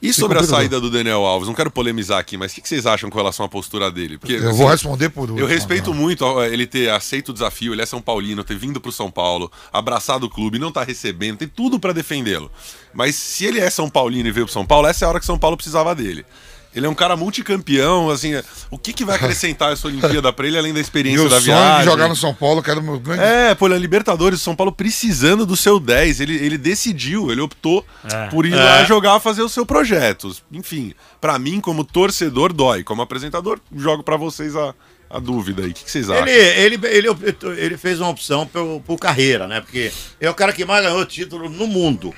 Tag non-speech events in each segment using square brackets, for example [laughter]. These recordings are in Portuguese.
E sobre a saída do Daniel Alves? Não quero polemizar aqui, mas o que vocês acham com relação à postura dele? Porque, eu assim, vou responder por último. Eu respeito muito ele ter aceito o desafio, ele é São Paulino, ter vindo para o São Paulo, abraçado o clube, não tá recebendo, tem tudo para defendê-lo. Mas se ele é São Paulino e veio para São Paulo, essa é a hora que São Paulo precisava dele. Ele é um cara multicampeão, assim, o que, que vai [laughs] acrescentar essa Olimpíada para ele, além da experiência Meu da viagem? sonho viagem? jogar no São Paulo, quero meu grande... É, pô, ele é Libertadores, São Paulo precisando do seu 10, ele, ele decidiu, ele optou é. por ir é. lá jogar, fazer o seu projeto. Enfim, para mim, como torcedor, dói. Como apresentador, jogo para vocês a, a dúvida aí. O que vocês acham? Ele, ele, ele, ele fez uma opção por, por carreira, né? Porque é o cara que mais ganhou título no mundo,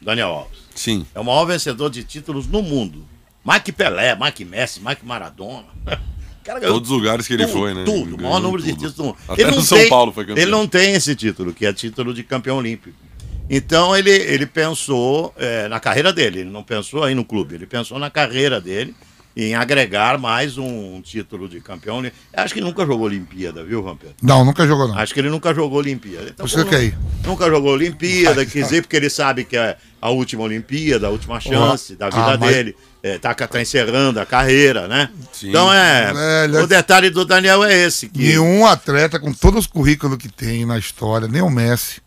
Daniel Alves. Sim. É o maior vencedor de títulos no mundo. Mike Pelé, Mike Messi, Mike Maradona. [laughs] Cara, Todos os lugares que tudo, ele foi, né? Tudo, o maior número tudo. de títulos. Até ele não São tem, Paulo foi campeão. Ele não tem esse título, que é título de campeão olímpico. Então ele, ele pensou é, na carreira dele, ele não pensou aí no clube, ele pensou na carreira dele em agregar mais um, título de campeão. Acho que nunca jogou Olimpíada, viu, Vampiro? Não, nunca jogou, não. Acho que ele nunca jogou Olimpíada. Então, Você que aí. Nunca jogou Olimpíada, quer dizer, porque ele sabe que é a última Olimpíada, a última chance da vida ah, dele. Mas... É, tá, tá, tá, encerrando a carreira, né? Sim. Então é, é O é- detalhe do Daniel é esse. Que... Nenhum atleta, com todos os currículos que tem na história, nem o Messi,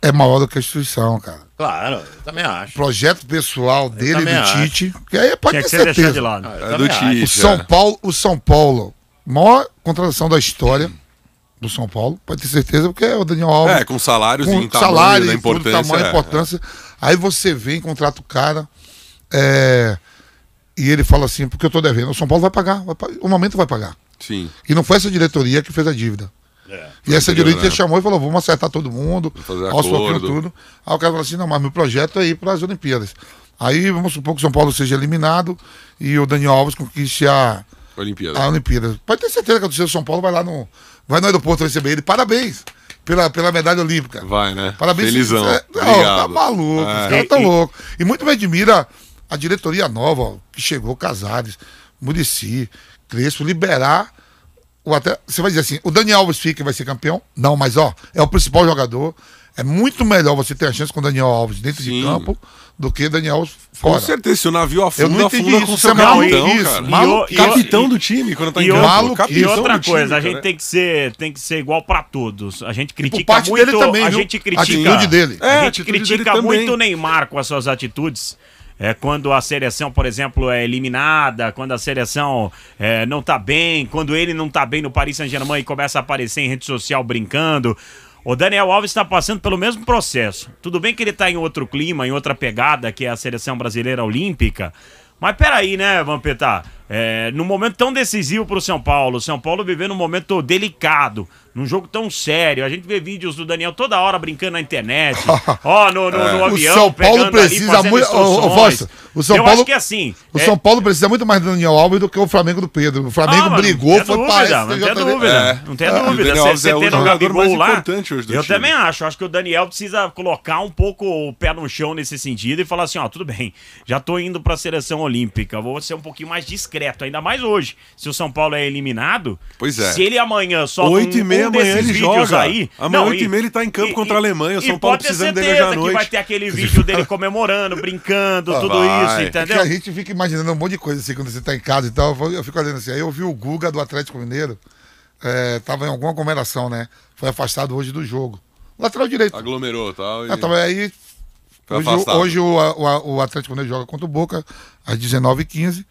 é maior do que a instituição, cara. Claro, também acho. Projeto pessoal dele do acho. Tite. Que aí pode Tinha ter que certeza. de lado. Ah, é, do Tite. O São é. Paulo, o São Paulo, maior contratação da história do São Paulo, pode ter certeza, porque é o Daniel Alves. É, com salários com em né, importância. tamanho, é, importância. Aí você vem, contrata o cara, é, e ele fala assim, porque eu tô devendo. O São Paulo vai pagar, vai, o momento vai pagar. Sim. E não foi essa diretoria que fez a dívida. É, e essa diretoria né? chamou e falou: vamos acertar todo mundo, fazer pouquinho tudo. Aí o cara falou assim: não, mas meu projeto é ir para as Olimpíadas. Aí vamos supor que São Paulo seja eliminado e o Daniel Alves conquiste a. Olimpíada. A né? Pode ter certeza que o São Paulo vai lá no. Vai no aeroporto receber ele. Parabéns! Pela, pela medalha olímpica. Vai, né? Parabéns. Felizão. É, não, Obrigado. tá maluco, é. os caras tão tá loucos. E muito me admira a diretoria nova, ó, que chegou, Casares, Murici, Crespo, liberar até, você vai dizer assim, o Daniel Alves fica e vai ser campeão? Não, mas ó, é o principal jogador. É muito melhor você ter a chance com o Daniel Alves dentro Sim. de campo do que Daniel Alves fora. Com certeza, se o navio afunda, eu não afunda isso, com é seu capitão, cara. Malu... E, capitão e, do time, quando tá em campo. E outra coisa, time, a gente tem que, ser, tem que ser igual pra todos. A gente critica parte muito... Dele também, a gente critica, atitude dele. É, a gente é, critica muito o Neymar com as suas atitudes é, quando a seleção, por exemplo, é eliminada, quando a seleção é, não tá bem, quando ele não tá bem no Paris Saint-Germain e começa a aparecer em rede social brincando. O Daniel Alves está passando pelo mesmo processo. Tudo bem que ele está em outro clima, em outra pegada, que é a seleção brasileira olímpica. Mas peraí, né, Vampeta? É, num momento tão decisivo para o São Paulo, o São Paulo vivendo um momento delicado, num jogo tão sério. A gente vê vídeos do Daniel toda hora brincando na internet, [laughs] ó, no, no, é. no avião. O São Paulo precisa ali, muito. o São Eu Paulo, acho que é assim. O é São Paulo precisa muito mais do Daniel Alves do que o Flamengo do Pedro. O Flamengo ah, brigou, foi para. Não tem dúvida, é. não tem é. dúvida. Você, você tendo o Gabigol lá. Eu também acho. Acho que o Daniel precisa colocar um pouco o pé no chão nesse sentido e falar assim: ó, tudo bem, já tô indo para a seleção olímpica, vou ser um pouquinho mais discreto discreto, ainda mais hoje. Se o São Paulo é eliminado, pois é. se ele amanhã só oito e meia um amanhã ele joga aí, amanhã oito e meia ele tá em campo e, contra a Alemanha, o São Paulo pode dele certeza que vai ter aquele [laughs] vídeo dele comemorando, brincando, ah, tudo vai. isso, entendeu? É a gente fica imaginando um monte de coisa assim quando você tá em casa e tal. Eu fico olhando assim, aí eu vi o Guga do Atlético Mineiro, é, tava em alguma aglomeração, né? Foi afastado hoje do jogo. Lateral direito. Aglomerou tal, tá, e é, tava então, aí Hoje, hoje o, o, o, Atlético Mineiro joga contra o Boca às 19h15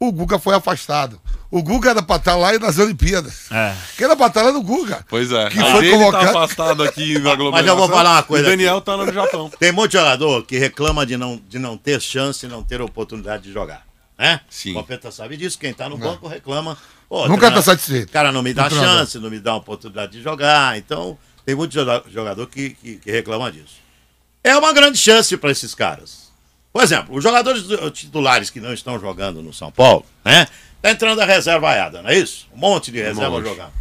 o Guga foi afastado. O Guga era pra estar tá lá e nas Olimpíadas. É. Quem era pra estar tá lá no Guga. Pois é. Que Aí foi convocado. Tá afastado aqui na Globo. [laughs] Mas eu vou falar uma coisa. O Daniel aqui. tá no Japão. [laughs] Tem muito jogador que reclama de não, de não ter chance, não ter oportunidade de jogar. Né? Sim. O Copeta sabe disso. Quem tá no é. banco é. reclama. Oh, Nunca treinador, tá satisfeito. O cara não me dá não chance, treinador. não me dá oportunidade de jogar. Então, tem muito jogador que, que, que reclama disso. É uma grande chance para esses caras por exemplo, os jogadores titulares que não estão jogando no São Paulo, né? Tá entrando a reserva aiada, não é isso? Um monte de reserva um jogando.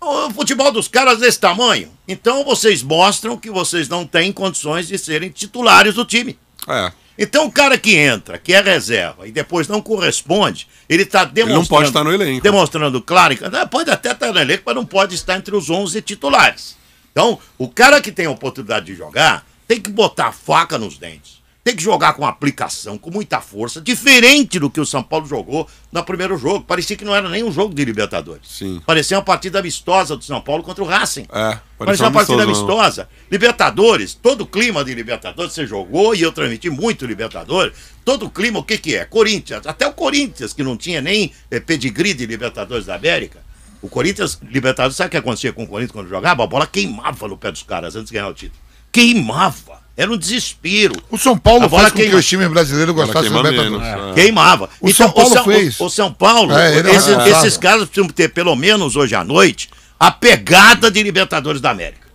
O futebol dos caras é desse tamanho. Então vocês mostram que vocês não têm condições de serem titulares do time. É. Então o cara que entra, que é reserva e depois não corresponde, ele está demonstrando. Ele não pode estar no elenco. Demonstrando claro, ah, pode até estar no elenco, mas não pode estar entre os 11 titulares. Então, o cara que tem a oportunidade de jogar tem que botar faca nos dentes. Tem que jogar com aplicação, com muita força, diferente do que o São Paulo jogou no primeiro jogo. Parecia que não era nem um jogo de Libertadores. Sim. Parecia uma partida amistosa do São Paulo contra o Racing. É, parecia uma partida né? amistosa. Libertadores, todo o clima de Libertadores, você jogou e eu transmiti muito Libertadores. Todo o clima, o que que é? Corinthians, até o Corinthians, que não tinha nem é, pedigree de Libertadores da América. O Corinthians, Libertadores, sabe o que acontecia com o Corinthians quando jogava? A bola queimava no pé dos caras antes de ganhar o título queimava. Era um desespero. O São Paulo a faz com queimava. que os times brasileiros gostassem do Libertadores. É. Né? Queimava. O então, São Paulo o fez. O, o São Paulo, é, é esses, esses caras precisam ter, pelo menos hoje à noite, a pegada de Libertadores da América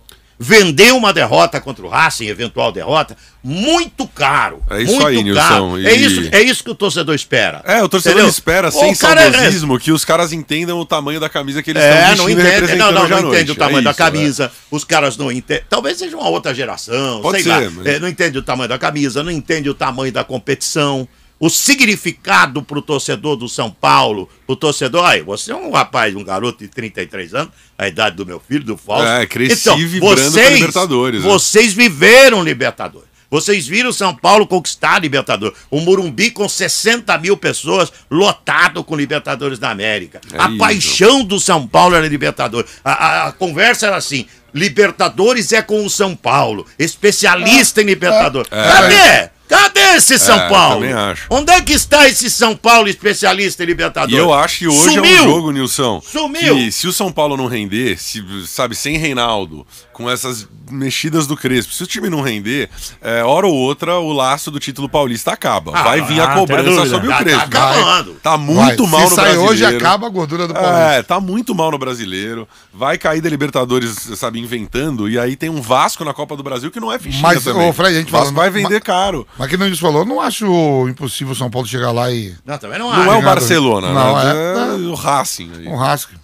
vender uma derrota contra o Racing, eventual derrota, muito caro. É isso muito aí, Nilson. É e... É, isso, é isso que o torcedor espera. É, o torcedor entendeu? espera, sem é saudosismo, é... que os caras entendam o tamanho da camisa que eles é, estão não entende, Não, não, não entende o tamanho é da é. camisa, né? os caras não entendem. Talvez seja uma outra geração, Pode sei ser, lá. Mas... não entende o tamanho da camisa, não entende o tamanho da competição o significado para o torcedor do São Paulo, o torcedor, aí, você é um rapaz, um garoto de 33 anos, a idade do meu filho, do Fausto. É, cresci então, vibrando vocês, Libertadores. Né? Vocês viveram Libertadores. Vocês viram São Paulo conquistar a Libertadores. O Murumbi com 60 mil pessoas, lotado com Libertadores da América. É a isso. paixão do São Paulo era Libertadores. A, a, a, conversa era assim: Libertadores é com o São Paulo, especialista em é. Libertadores. É, Cadê? Cadê esse São é, Paulo? Também acho. Onde é que está esse São Paulo especialista em Libertadores? eu acho que hoje Sumiu. é um jogo, Nilson. Sumiu. Que, se o São Paulo não render, se, sabe, sem Reinaldo, com essas mexidas do Crespo, se o time não render, é, hora ou outra o laço do título paulista acaba. Ah, vai vir a ah, cobrança sobre o tá Crespo. Tá, acabando. Tá muito vai. mal se no sai brasileiro. hoje acaba a gordura do Paulista. É, tá muito mal no brasileiro. Vai cair da Libertadores, sabe, inventando. E aí tem um Vasco na Copa do Brasil que não é fichinha Mas, também. Ô, Fred, a gente Vasco falando, vai vender mas... caro. Mas que não nos falou, não acho impossível o São Paulo chegar lá e. Não, também não acho. Não é o Barcelona, não, né? É, é o Racing. Aí. Um Racing.